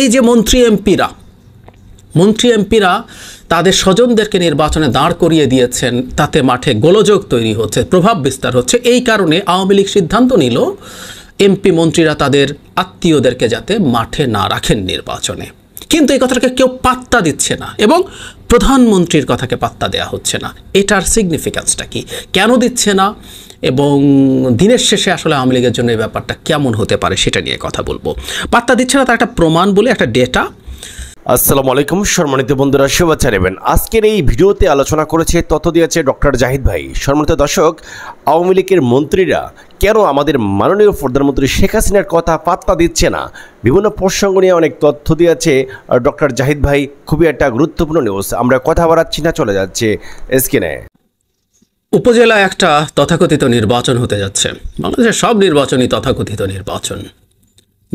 এই যে মন্ত্রী এমপিরা মন্ত্রী এমপিরা তাদের স্বজনদেরকে নির্বাচনে দাঁড় করিয়ে দিয়েছেন তাতে মাঠে গোলযোগ তৈরি হচ্ছে প্রভাব বিস্তার হচ্ছে এই কারণে আওয়ামী লীগ সিদ্ধান্ত নিল এমপি মন্ত্রীরা তাদের আত্মীয়দেরকে যাতে মাঠে না রাখেন নির্বাচনে কিন্তু এই কথাটাকে কেউ পাত্তা দিচ্ছে না এবং প্রধানমন্ত্রীর কথাকে পাত্তা দেয়া হচ্ছে না এটার সিগনিফিক্যান্সটা কি কেন দিচ্ছে না এবং দিনের শেষে আসলে আওয়ামী লীগের জন্য এই ব্যাপারটা কেমন হতে পারে সেটা নিয়ে কথা বলবো পাত্তা দিচ্ছে না তার একটা প্রমাণ বলে একটা ডেটা আসসালামু আলাইকুম সম্মানিত বন্ধুরা শুভেচ্ছা নেবেন আজকের এই ভিডিওতে আলোচনা করেছে তথ্য দিয়েছে ডক্টর জাহিদ ভাই সম্মানিত দর্শক আওয়ামী লীগের মন্ত্রীরা কেন আমাদের মাননীয় প্রধানমন্ত্রী শেখ হাসিনার কথা পাত্তা দিচ্ছে না বিভিন্ন প্রসঙ্গ নিয়ে অনেক তথ্য দিয়েছে ডক্টর জাহিদ ভাই খুবই একটা গুরুত্বপূর্ণ নিউজ আমরা কথা বাড়াচ্ছি না চলে যাচ্ছে স্ক্রিনে উপজেলা একটা তথাকথিত নির্বাচন হতে যাচ্ছে বাংলাদেশের সব নির্বাচনই তথাকথিত নির্বাচন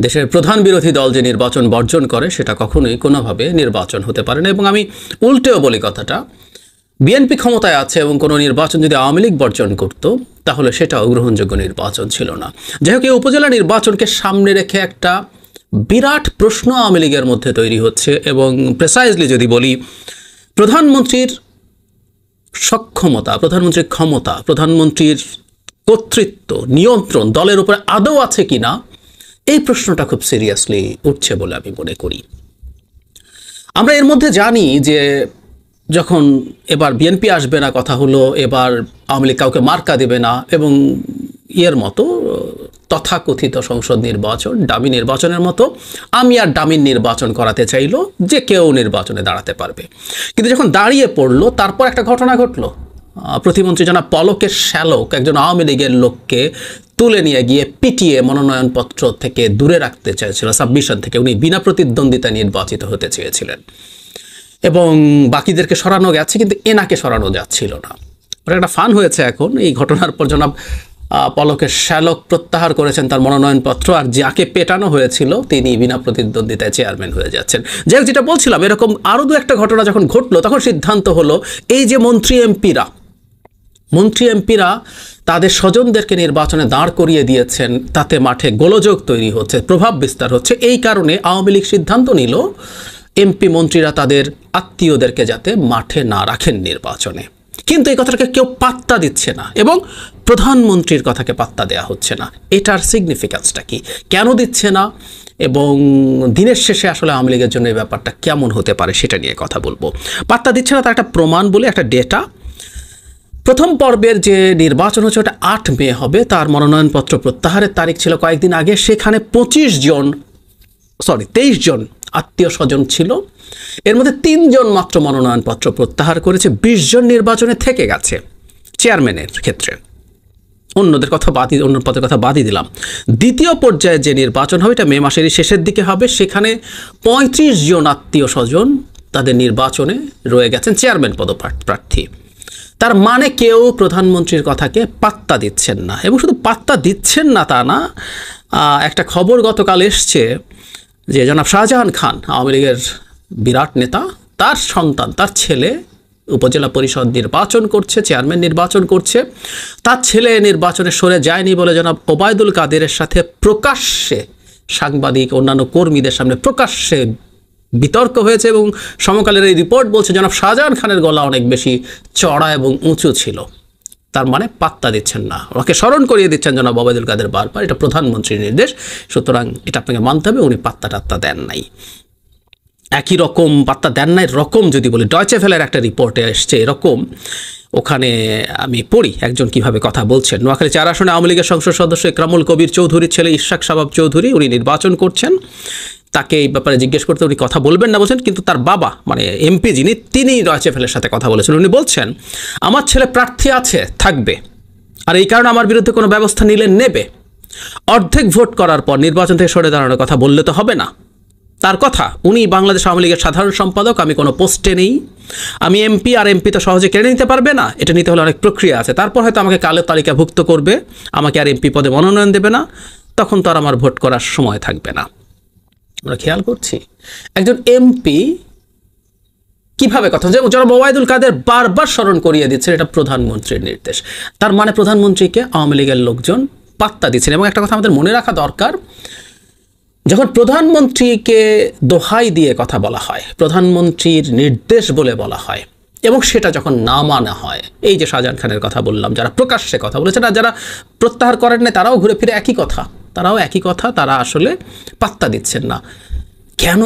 দেশের প্রধান বিরোধী দল যে নির্বাচন বর্জন করে সেটা কখনোই কোনোভাবে নির্বাচন হতে পারে না এবং আমি উল্টেও বলি কথাটা বিএনপি ক্ষমতায় আছে এবং কোনো নির্বাচন যদি আওয়ামী লীগ বর্জন করত তাহলে সেটাও গ্রহণযোগ্য নির্বাচন ছিল না যাই হোক এই উপজেলা নির্বাচনকে সামনে রেখে একটা বিরাট প্রশ্ন আওয়ামী লীগের মধ্যে তৈরি হচ্ছে এবং প্রেসাইজলি যদি বলি প্রধানমন্ত্রীর সক্ষমতা প্রধানমন্ত্রীর ক্ষমতা প্রধানমন্ত্রীর কর্তৃত্ব নিয়ন্ত্রণ দলের উপরে আদৌ আছে কি না এই প্রশ্নটা খুব সিরিয়াসলি উঠছে বলে আমি মনে করি আমরা এর মধ্যে জানি যে যখন এবার বিএনপি আসবে না কথা হলো এবার আওয়ামী লীগ কাউকে মার্কা দেবে না এবং ইয়ের মতো তথাকথিত সংসদ নির্বাচন ডামি নির্বাচনের মতো আমি আর ডামিন নির্বাচন করাতে চাইল যে কেউ নির্বাচনে দাঁড়াতে পারবে কিন্তু যখন দাঁড়িয়ে পড়লো তারপর একটা ঘটনা ঘটলো প্রতিমন্ত্রী জানা পলকের শ্যালক একজন আওয়ামী লীগের লোককে তুলে নিয়ে গিয়ে পিটিয়ে মনোনয়নপত্র থেকে দূরে রাখতে চেয়েছিল সাবমিশন থেকে উনি বিনা প্রতিদ্বন্দ্বিতায় নির্বাচিত হতে চেয়েছিলেন এবং বাকিদেরকে সরানো গেছে কিন্তু এনাকে সরানো যাচ্ছিল না একটা ফান হয়েছে এখন এই ঘটনার পর জনাব পলকের শ্যালক প্রত্যাহার করেছেন তার মনোনয়নপত্র আর যাকে পেটানো হয়েছিল তিনি বিনা প্রতিদ্বন্দ্বিতায় চেয়ারম্যান হয়ে যাচ্ছেন যাই যেটা বলছিলাম এরকম আরও দু একটা ঘটনা যখন ঘটলো তখন সিদ্ধান্ত হলো এই যে মন্ত্রী এমপিরা মন্ত্রী এমপিরা তাদের স্বজনদেরকে নির্বাচনে দাঁড় করিয়ে দিয়েছেন তাতে মাঠে গোলযোগ তৈরি হচ্ছে প্রভাব বিস্তার হচ্ছে এই কারণে আওয়ামী লীগ সিদ্ধান্ত নিল এমপি মন্ত্রীরা তাদের আত্মীয়দেরকে যাতে মাঠে না রাখেন নির্বাচনে কিন্তু এই কথাটাকে কেউ পাত্তা দিচ্ছে না এবং প্রধানমন্ত্রীর কথাকে পাত্তা দেয়া হচ্ছে না এটার সিগনিফিক্যান্সটা কি কেন দিচ্ছে না এবং দিনের শেষে আসলে আওয়ামী লীগের জন্য এই ব্যাপারটা কেমন হতে পারে সেটা নিয়ে কথা বলবো পাত্তা দিচ্ছে না তার একটা প্রমাণ বলে একটা ডেটা প্রথম পর্বের যে নির্বাচন হচ্ছে ওটা আট মে হবে তার মনোনয়নপত্র প্রত্যাহারের তারিখ ছিল কয়েকদিন আগে সেখানে পঁচিশ জন সরি তেইশ জন আত্মীয় স্বজন ছিল এর মধ্যে তিনজন মাত্র মনোনয়নপত্র প্রত্যাহার করেছে বিশ জন নির্বাচনে থেকে গেছে চেয়ারম্যানের ক্ষেত্রে অন্যদের কথা বাদই অন্য পদের কথা বাদই দিলাম দ্বিতীয় পর্যায়ে যে নির্বাচন হবে এটা মে মাসের শেষের দিকে হবে সেখানে ৩৫ জন আত্মীয় স্বজন তাদের নির্বাচনে রয়ে গেছেন চেয়ারম্যান প্রার্থী তার মানে কেউ প্রধানমন্ত্রীর কথাকে পাত্তা দিচ্ছেন না এবং শুধু পাত্তা দিচ্ছেন না তা না একটা খবর গতকাল এসছে যে জনাব শাহজাহান খান আওয়ামী লীগের বিরাট নেতা তার সন্তান তার ছেলে উপজেলা পরিষদ নির্বাচন করছে চেয়ারম্যান নির্বাচন করছে তার ছেলে নির্বাচনে সরে যায়নি বলে জনাব ওবায়দুল কাদেরের সাথে প্রকাশ্যে সাংবাদিক অন্যান্য কর্মীদের সামনে প্রকাশ্যে বিতর্ক হয়েছে এবং সমকালের এই রিপোর্ট বলছে জনাব শাহজাহান খানের গলা অনেক বেশি চড়া এবং উঁচু ছিল তার মানে পাত্তা দিচ্ছেন না ওকে স্মরণ করিয়ে দিচ্ছেন জনাব ওবায়দুল কাদের বারবার এটা প্রধানমন্ত্রীর নির্দেশ সুতরাং এটা আপনাকে মানতে হবে উনি পাত্তা টাত্তা দেন নাই একই রকম পাত্তা দেন নাই রকম যদি বলি ডয়চে ফেলার একটা রিপোর্টে এসছে এরকম ওখানে আমি পড়ি একজন কিভাবে কথা বলছেন নোয়াখালী চার আসনে আওয়ামী লীগের সংসদ সদস্য ইকরামুল কবির চৌধুরীর ছেলে ইশাক সাবাব চৌধুরী উনি নির্বাচন করছেন তাকে এই ব্যাপারে জিজ্ঞেস করতে উনি কথা বলবেন না বলছেন কিন্তু তার বাবা মানে এমপি যিনি তিনি রয়েছেফেলের সাথে কথা বলেছেন উনি বলছেন আমার ছেলে প্রার্থী আছে থাকবে আর এই কারণে আমার বিরুদ্ধে কোনো ব্যবস্থা নিলে নেবে অর্ধেক ভোট করার পর নির্বাচন থেকে সরে দাঁড়ানোর কথা বললে তো হবে না তার কথা উনি বাংলাদেশ আওয়ামী লীগের সাধারণ সম্পাদক আমি কোনো পোস্টে নেই আমি এমপি আর এমপি তো সহজে কেড়ে নিতে পারবে না এটা নিতে হলে অনেক প্রক্রিয়া আছে তারপর হয়তো আমাকে কালের তালিকাভুক্ত করবে আমাকে আর এমপি পদে মনোনয়ন দেবে না তখন তো আর আমার ভোট করার সময় থাকবে না আমরা খেয়াল করছি একজন এমপি কিভাবে কথা যে যারা মোবাইদুল কাদের বারবার স্মরণ করিয়ে দিচ্ছেন এটা প্রধানমন্ত্রীর নির্দেশ তার মানে প্রধানমন্ত্রীকে আওয়ামী লীগের লোকজন পাত্তা দিচ্ছেন এবং একটা কথা আমাদের মনে রাখা দরকার যখন প্রধানমন্ত্রীকে দোহাই দিয়ে কথা বলা হয় প্রধানমন্ত্রীর নির্দেশ বলে বলা হয় এবং সেটা যখন না মানা হয় এই যে শাহজাহান খানের কথা বললাম যারা প্রকাশ্যে কথা বলেছে না যারা প্রত্যাহার করেন না তারাও ঘুরে ফিরে একই কথা তারাও একই কথা তারা আসলে পাত্তা দিচ্ছেন না কেন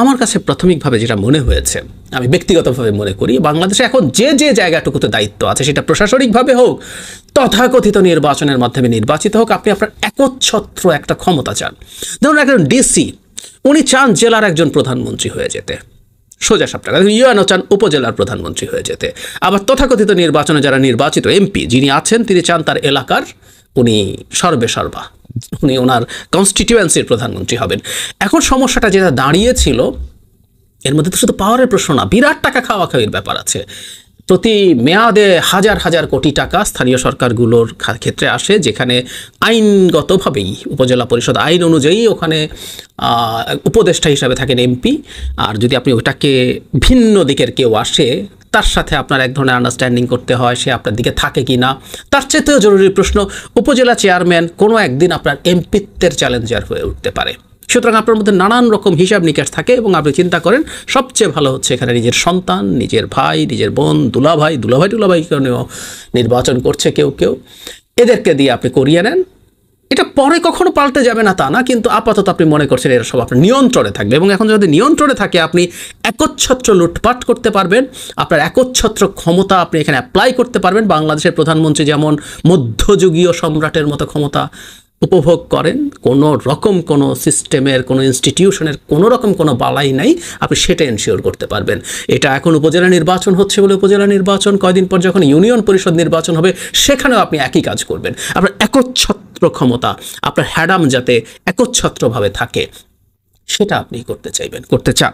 আমার কাছে প্রাথমিকভাবে যেটা মনে হয়েছে আমি ব্যক্তিগতভাবে মনে করি বাংলাদেশে এখন যে যে জায়গাটুকুতে দায়িত্ব আছে সেটা প্রশাসনিকভাবে হোক তথাকথিত নির্বাচনের মাধ্যমে নির্বাচিত হোক আপনি আপনার একচ্ছত্র একটা ক্ষমতা চান ধরুন একজন ডিসি উনি চান জেলার একজন প্রধানমন্ত্রী হয়ে যেতে সোজা সাপটা ইউএনও চান উপজেলার প্রধানমন্ত্রী হয়ে যেতে আবার তথাকথিত নির্বাচনে যারা নির্বাচিত এমপি যিনি আছেন তিনি চান তার এলাকার উনি সর্বেসর্বা উনি ওনার কনস্টিটিউয়েন্সির প্রধানমন্ত্রী হবেন এখন সমস্যাটা যেটা দাঁড়িয়েছিল এর মধ্যে তো শুধু পাওয়ারের প্রশ্ন না বিরাট টাকা খাওয়া খাওয়ির ব্যাপার আছে প্রতি মেয়াদে হাজার হাজার কোটি টাকা স্থানীয় সরকারগুলোর ক্ষেত্রে আসে যেখানে আইনগতভাবেই উপজেলা পরিষদ আইন অনুযায়ী ওখানে উপদেষ্টা হিসাবে থাকেন এমপি আর যদি আপনি ওটাকে ভিন্ন দিকের কেউ আসে তার সাথে আপনার এক ধরনের আন্ডারস্ট্যান্ডিং করতে হয় সে আপনার দিকে থাকে কি না তার চেয়েতেও জরুরি প্রশ্ন উপজেলা চেয়ারম্যান কোনো একদিন আপনার এমপিত্বের চ্যালেঞ্জার হয়ে উঠতে পারে সুতরাং আপনার মধ্যে নানান রকম হিসাব নিকাশ থাকে এবং আপনি চিন্তা করেন সবচেয়ে ভালো হচ্ছে এখানে নিজের সন্তান নিজের ভাই নিজের বোন দুলাভাই দুলাভাই টুলাভাই কারণেও নির্বাচন করছে কেউ কেউ এদেরকে দিয়ে আপনি করিয়ে নেন এটা পরে কখনো পাল্টে যাবে না তা না কিন্তু আপাতত আপনি মনে করছেন এরা সব আপনার নিয়ন্ত্রণে থাকবে এবং এখন যদি নিয়ন্ত্রণে থাকে আপনি একচ্ছত্র লুটপাট করতে পারবেন আপনার একচ্ছত্র ক্ষমতা আপনি এখানে অ্যাপ্লাই করতে পারবেন বাংলাদেশের প্রধানমন্ত্রী যেমন মধ্যযুগীয় সম্রাটের মতো ক্ষমতা উপভোগ করেন কোনো রকম কোনো সিস্টেমের কোনো ইনস্টিটিউশনের কোনো রকম কোনো বালাই নাই আপনি সেটা এনশিওর করতে পারবেন এটা এখন উপজেলা নির্বাচন হচ্ছে বলে উপজেলা নির্বাচন কয়দিন পর যখন ইউনিয়ন পরিষদ নির্বাচন হবে সেখানেও আপনি একই কাজ করবেন আপনার একচ্ছত্র ক্ষমতা আপনার হ্যাডাম যাতে একচ্ছত্রভাবে থাকে সেটা আপনি করতে চাইবেন করতে চান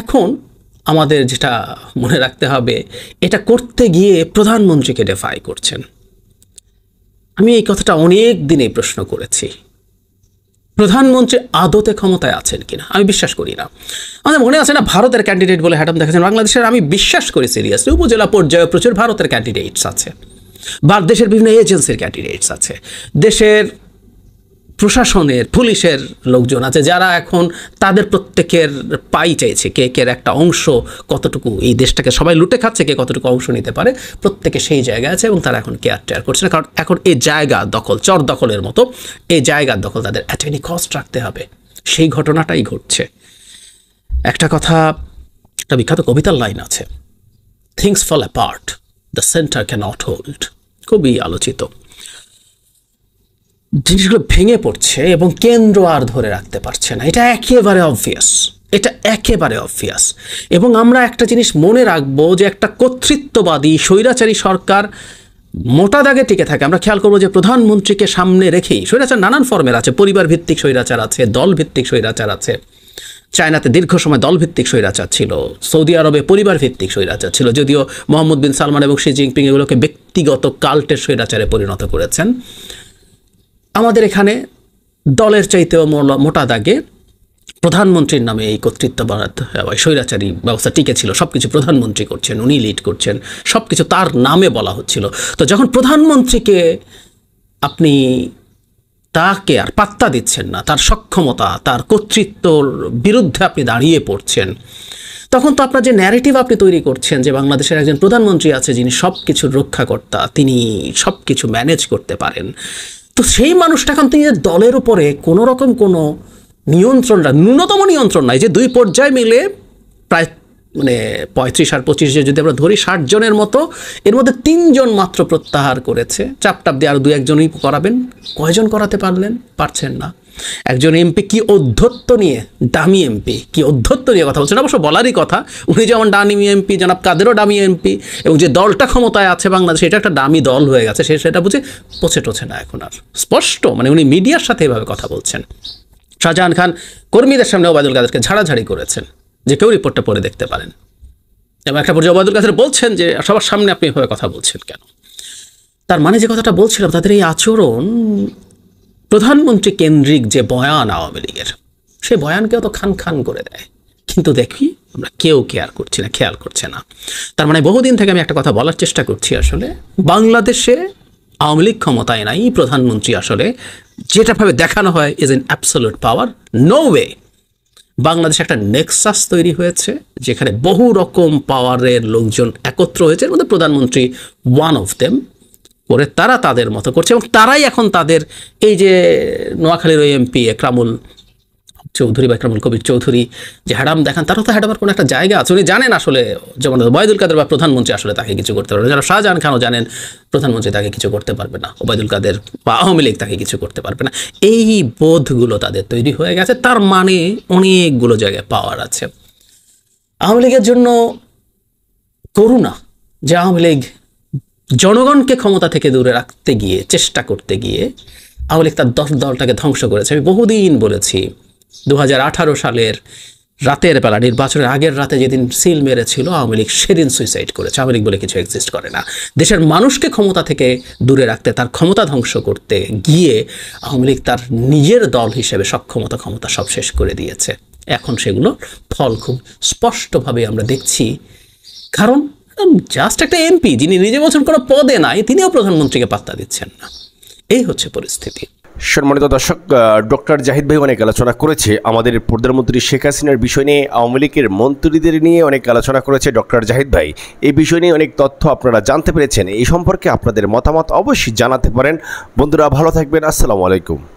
এখন আমাদের যেটা মনে রাখতে হবে এটা করতে গিয়ে প্রধানমন্ত্রীকে ডেফাই করছেন আমি এই কথাটা অনেক দিনে প্রশ্ন করেছি প্রধানমন্ত্রী আদতে ক্ষমতায় আছেন কিনা আমি বিশ্বাস করি না আমাদের মনে আছে না ভারতের ক্যান্ডিডেট বলে হ্যাডাম দেখেছেন বাংলাদেশের আমি বিশ্বাস করি সিরিয়াসলি উপজেলা পর্যায়ে প্রচুর ভারতের ক্যান্ডিডেটস আছে বা দেশের বিভিন্ন এজেন্সির ক্যান্ডিডেটস আছে দেশের প্রশাসনের পুলিশের লোকজন আছে যারা এখন তাদের প্রত্যেকের পাই চাইছে কে কে একটা অংশ কতটুকু এই দেশটাকে সবাই লুটে খাচ্ছে কে কতটুকু অংশ নিতে পারে প্রত্যেকে সেই জায়গায় আছে এবং তারা এখন কেয়ার টেয়ার করছে না কারণ এখন এই জায়গা দখল চর দখলের মতো এই জায়গার দখল তাদের অ্যাটেনি এনি কস্ট রাখতে হবে সেই ঘটনাটাই ঘটছে একটা কথা একটা বিখ্যাত কবিতার লাইন আছে things fall apart the centre can not hold খুবই আলোচিত জিনিসগুলো ভেঙে পড়ছে এবং কেন্দ্র আর ধরে রাখতে পারছে না এটা একেবারে অবভিয়াস এটা একেবারে অবভিয়াস এবং আমরা একটা জিনিস মনে রাখবো যে একটা কর্তৃত্ববাদী স্বৈরাচারী সরকার মোটা দাগে টিকে থাকে আমরা খেয়াল করবো যে প্রধানমন্ত্রীকে সামনে রেখেই স্বৈরাচার নানান ফর্মের আছে পরিবার ভিত্তিক স্বৈরাচার আছে দল ভিত্তিক স্বৈরাচার আছে চায়নাতে দীর্ঘ সময় দলভিত্তিক স্বৈরাচার ছিল সৌদি আরবে পরিবার ভিত্তিক স্বৈরাচার ছিল যদিও মোহাম্মদ বিন সালমান এবং শি জিনপিং এগুলোকে ব্যক্তিগত কাল্টের স্বৈরাচারে পরিণত করেছেন আমাদের এখানে দলের চাইতেও মোটা দাগে প্রধানমন্ত্রীর নামে এই কর্তৃত্ব বরাদ্দ হয় স্বৈরাচারী ব্যবস্থা টিকে ছিল সব কিছু প্রধানমন্ত্রী করছেন উনি লিড করছেন সব কিছু তার নামে বলা হচ্ছিল তো যখন প্রধানমন্ত্রীকে আপনি তাকে আর পাত্তা দিচ্ছেন না তার সক্ষমতা তার কর্তৃত্বর বিরুদ্ধে আপনি দাঁড়িয়ে পড়ছেন তখন তো আপনার যে ন্যারেটিভ আপনি তৈরি করছেন যে বাংলাদেশের একজন প্রধানমন্ত্রী আছে যিনি সব কিছুর রক্ষাকর্তা তিনি সব কিছু ম্যানেজ করতে পারেন তো সেই মানুষটা এখন তিনি দলের উপরে কোনো রকম কোনো নিয়ন্ত্রণ ন্যূনতম নিয়ন্ত্রণ নাই যে দুই পর্যায়ে মিলে প্রায় মানে পঁয়ত্রিশ আর পঁচিশ যদি আমরা ধরি ষাট জনের মতো এর মধ্যে তিনজন মাত্র প্রত্যাহার করেছে চাপটাপ দিয়ে আরও দু একজনই করাবেন কয়জন করাতে পারলেন পারছেন না একজন এমপি কি অধ্যত্ব নিয়ে দামি এমপি কি অধ্যত্ব নিয়ে কথা বলছেন অবশ্য বলারই কথা উনি যেমন ডামি এমপি জনাব কাদেরও ডামি এমপি এবং যে দলটা ক্ষমতায় আছে বাংলাদেশে এটা একটা দামি দল হয়ে গেছে সে সেটা বুঝে পচে টোছে না এখন আর স্পষ্ট মানে উনি মিডিয়ার সাথে এভাবে কথা বলছেন শাহজাহান খান কর্মীদের সামনে ওবায়দুল কাদেরকে ঝাড়াঝাড়ি করেছেন যে কেউ রিপোর্টটা পড়ে দেখতে পারেন এবং একটা পর্যায়ে ওবায়দুল কাদের বলছেন যে সবার সামনে আপনি এভাবে কথা বলছেন কেন তার মানে যে কথাটা বলছিলাম তাদের এই আচরণ প্রধানমন্ত্রী কেন্দ্রিক যে বয়ান আওয়ামী লীগের সে বয়ানকে অত খান খান করে দেয় কিন্তু দেখি আমরা কেউ কেয়ার করছি না খেয়াল করছে না তার মানে বহুদিন থেকে আমি একটা কথা বলার চেষ্টা করছি আসলে বাংলাদেশে আওয়ামী লীগ ক্ষমতায় নাই প্রধানমন্ত্রী আসলে যেটাভাবে দেখানো হয় is an absolute power no way বাংলাদেশে একটা নেক্সাস তৈরি হয়েছে যেখানে বহু রকম পাওয়ারের লোকজন একত্র হয়েছে এর মধ্যে প্রধানমন্ত্রী ওয়ান অফ দেম করে তারা তাদের মতো করছে এবং তারাই এখন তাদের এই যে নোয়াখালীর ওই এমপি একরামুল চৌধুরী বা একরামুল কবির চৌধুরী যে হ্যাডাম দেখান তারও তো হ্যাডামের কোনো একটা জায়গা আছে উনি জানেন আসলে যেমন বয়দুল কাদের বা প্রধানমন্ত্রী আসলে তাকে কিছু করতে পারবে যারা শাহজাহান খানও জানেন প্রধানমন্ত্রী তাকে কিছু করতে পারবে না ওবায়দুল কাদের বা আওয়ামী লীগ তাকে কিছু করতে পারবে না এই বোধগুলো তাদের তৈরি হয়ে গেছে তার মানে অনেকগুলো জায়গায় পাওয়ার আছে আওয়ামী লীগের জন্য করুণা যে আওয়ামী লীগ জনগণকে ক্ষমতা থেকে দূরে রাখতে গিয়ে চেষ্টা করতে গিয়ে আওয়ামী লীগ তার দশ দলটাকে ধ্বংস করেছে আমি বহুদিন বলেছি দু সালের রাতের বেলা নির্বাচনের আগের রাতে যেদিন সিল মেরেছিল আওয়ামী লীগ সেদিন সুইসাইড করেছে আওয়ামী লীগ বলে কিছু এক্সিস্ট করে না দেশের মানুষকে ক্ষমতা থেকে দূরে রাখতে তার ক্ষমতা ধ্বংস করতে গিয়ে আওয়ামী লীগ তার নিজের দল হিসেবে সক্ষমতা ক্ষমতা সব শেষ করে দিয়েছে এখন সেগুলো ফল খুব স্পষ্টভাবে আমরা দেখছি কারণ জাস্ট একটা এমপি যিনি নিজে বছর কোনো পদে নাই তিনিও প্রধানমন্ত্রীকে পাত্তা দিচ্ছেন না এই হচ্ছে পরিস্থিতি সম্মানিত দর্শক ডক্টর জাহিদ ভাই অনেক আলোচনা করেছে আমাদের প্রধানমন্ত্রী শেখ হাসিনার বিষয় নিয়ে আওয়ামী লীগের মন্ত্রীদের নিয়ে অনেক আলোচনা করেছে ডক্টর জাহিদ ভাই এই বিষয় নিয়ে অনেক তথ্য আপনারা জানতে পেরেছেন এই সম্পর্কে আপনাদের মতামত অবশ্যই জানাতে পারেন বন্ধুরা ভালো থাকবেন আসসালামু আলাইকুম